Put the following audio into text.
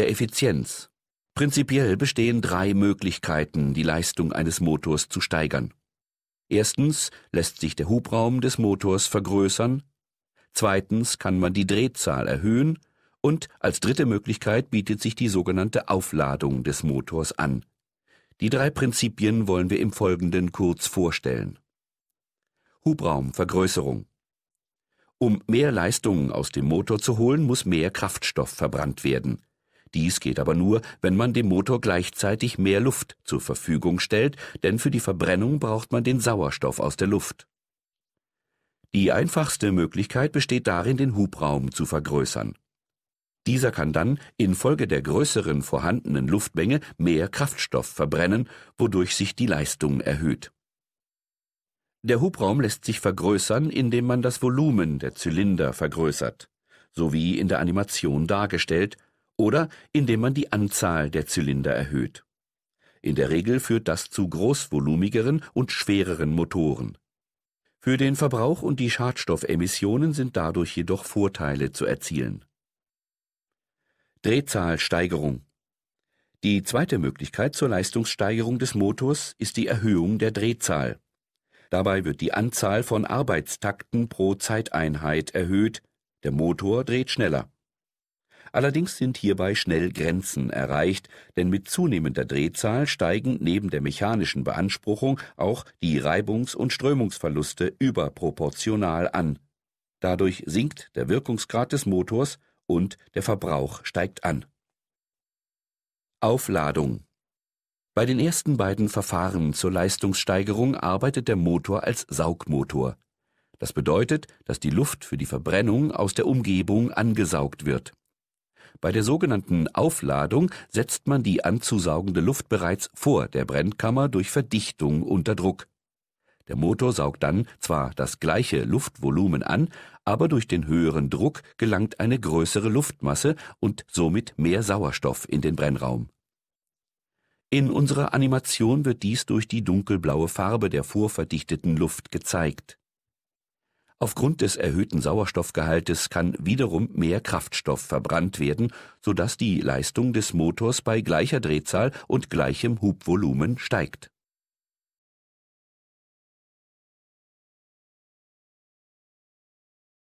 der Effizienz. Prinzipiell bestehen drei Möglichkeiten, die Leistung eines Motors zu steigern. Erstens lässt sich der Hubraum des Motors vergrößern, zweitens kann man die Drehzahl erhöhen und als dritte Möglichkeit bietet sich die sogenannte Aufladung des Motors an. Die drei Prinzipien wollen wir im Folgenden kurz vorstellen. Hubraumvergrößerung um mehr Leistung aus dem Motor zu holen, muss mehr Kraftstoff verbrannt werden. Dies geht aber nur, wenn man dem Motor gleichzeitig mehr Luft zur Verfügung stellt, denn für die Verbrennung braucht man den Sauerstoff aus der Luft. Die einfachste Möglichkeit besteht darin, den Hubraum zu vergrößern. Dieser kann dann infolge der größeren vorhandenen Luftmenge mehr Kraftstoff verbrennen, wodurch sich die Leistung erhöht. Der Hubraum lässt sich vergrößern, indem man das Volumen der Zylinder vergrößert, so wie in der Animation dargestellt, oder indem man die Anzahl der Zylinder erhöht. In der Regel führt das zu großvolumigeren und schwereren Motoren. Für den Verbrauch und die Schadstoffemissionen sind dadurch jedoch Vorteile zu erzielen. Drehzahlsteigerung Die zweite Möglichkeit zur Leistungssteigerung des Motors ist die Erhöhung der Drehzahl. Dabei wird die Anzahl von Arbeitstakten pro Zeiteinheit erhöht, der Motor dreht schneller. Allerdings sind hierbei schnell Grenzen erreicht, denn mit zunehmender Drehzahl steigen neben der mechanischen Beanspruchung auch die Reibungs- und Strömungsverluste überproportional an. Dadurch sinkt der Wirkungsgrad des Motors und der Verbrauch steigt an. Aufladung Bei den ersten beiden Verfahren zur Leistungssteigerung arbeitet der Motor als Saugmotor. Das bedeutet, dass die Luft für die Verbrennung aus der Umgebung angesaugt wird. Bei der sogenannten Aufladung setzt man die anzusaugende Luft bereits vor der Brennkammer durch Verdichtung unter Druck. Der Motor saugt dann zwar das gleiche Luftvolumen an, aber durch den höheren Druck gelangt eine größere Luftmasse und somit mehr Sauerstoff in den Brennraum. In unserer Animation wird dies durch die dunkelblaue Farbe der vorverdichteten Luft gezeigt. Aufgrund des erhöhten Sauerstoffgehaltes kann wiederum mehr Kraftstoff verbrannt werden, sodass die Leistung des Motors bei gleicher Drehzahl und gleichem Hubvolumen steigt